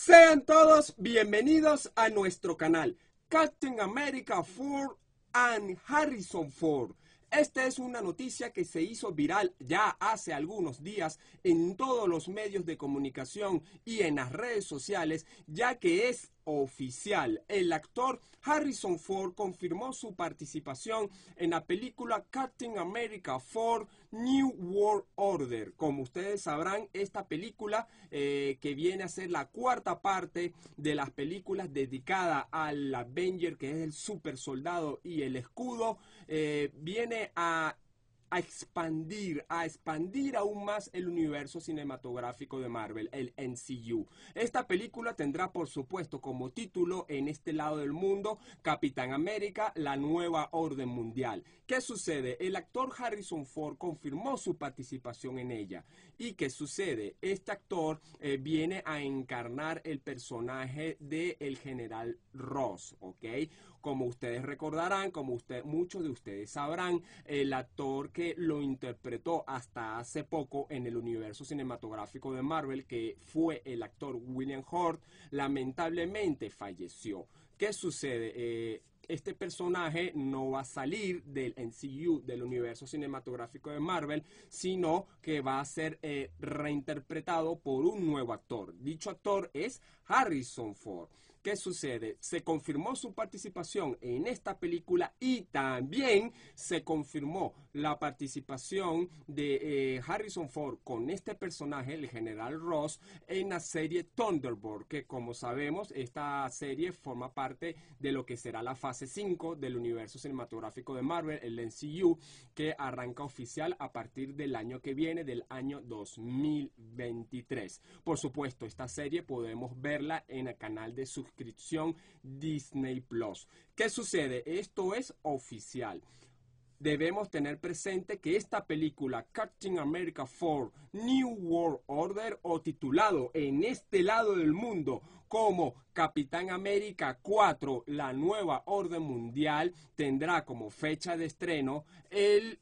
Sean todos bienvenidos a nuestro canal Captain America Ford and Harrison Ford. Esta es una noticia que se hizo viral ya hace algunos días en todos los medios de comunicación y en las redes sociales, ya que es oficial. El actor Harrison Ford confirmó su participación en la película Captain America for New World Order. Como ustedes sabrán, esta película eh, que viene a ser la cuarta parte de las películas dedicada al Avenger, que es el super soldado y el escudo, eh, viene a a expandir, a expandir aún más el universo cinematográfico de Marvel, el MCU. Esta película tendrá, por supuesto, como título en este lado del mundo, Capitán América, la nueva orden mundial. ¿Qué sucede? El actor Harrison Ford confirmó su participación en ella. ¿Y qué sucede? Este actor eh, viene a encarnar el personaje del el general Ross, ¿ok? Como ustedes recordarán, como muchos de ustedes sabrán, el actor que lo interpretó hasta hace poco en el universo cinematográfico de Marvel, que fue el actor William Hurt, lamentablemente falleció. ¿Qué sucede? Eh, este personaje no va a salir del NCU del universo cinematográfico de Marvel, sino que va a ser eh, reinterpretado por un nuevo actor. Dicho actor es Harrison Ford. ¿Qué sucede? Se confirmó su participación en esta película y también se confirmó la participación de eh, Harrison Ford con este personaje, el general Ross, en la serie Thunderbolt, que como sabemos, esta serie forma parte de lo que será la fase 5 del universo cinematográfico de Marvel, el MCU, que arranca oficial a partir del año que viene, del año 2023. Por supuesto, esta serie podemos verla en el canal de suscripción Disney Plus. ¿Qué sucede? Esto es oficial. Debemos tener presente que esta película Captain America 4 New World Order o titulado en este lado del mundo como Capitán América 4 La Nueva Orden Mundial tendrá como fecha de estreno el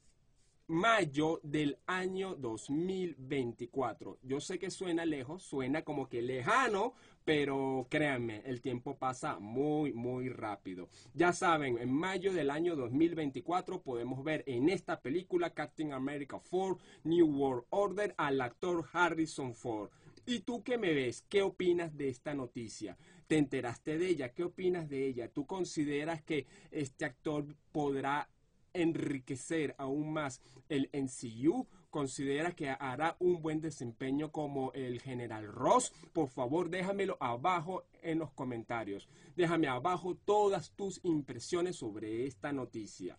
mayo del año 2024. Yo sé que suena lejos, suena como que lejano, pero créanme, el tiempo pasa muy, muy rápido. Ya saben, en mayo del año 2024 podemos ver en esta película Captain America 4, New World Order al actor Harrison Ford. ¿Y tú qué me ves? ¿Qué opinas de esta noticia? ¿Te enteraste de ella? ¿Qué opinas de ella? ¿Tú consideras que este actor podrá enriquecer aún más el NCU. Considera que hará un buen desempeño como el general Ross. Por favor, déjamelo abajo en los comentarios. Déjame abajo todas tus impresiones sobre esta noticia.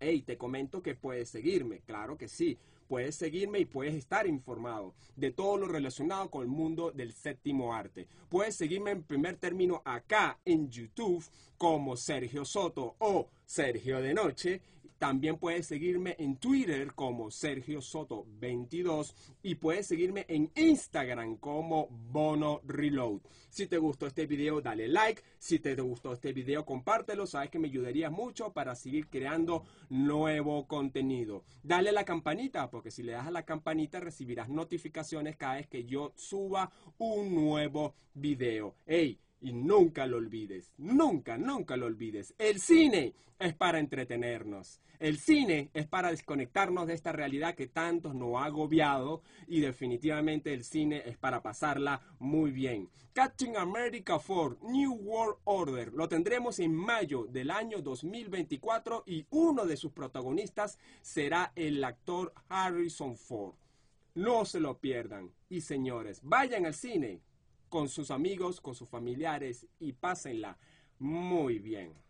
Hey, te comento que puedes seguirme, claro que sí. Puedes seguirme y puedes estar informado de todo lo relacionado con el mundo del séptimo arte. Puedes seguirme en primer término acá en YouTube como Sergio Soto o Sergio de Noche también puedes seguirme en Twitter como Sergio Soto22 y puedes seguirme en Instagram como Bono Reload. Si te gustó este video, dale like. Si te gustó este video, compártelo. Sabes que me ayudaría mucho para seguir creando nuevo contenido. Dale la campanita, porque si le das a la campanita recibirás notificaciones cada vez que yo suba un nuevo video. Hey, y nunca lo olvides, nunca, nunca lo olvides. El cine es para entretenernos. El cine es para desconectarnos de esta realidad que tantos nos ha agobiado y definitivamente el cine es para pasarla muy bien. Catching America for New World Order, lo tendremos en mayo del año 2024 y uno de sus protagonistas será el actor Harrison Ford. No se lo pierdan. Y señores, vayan al cine con sus amigos, con sus familiares y pásenla muy bien.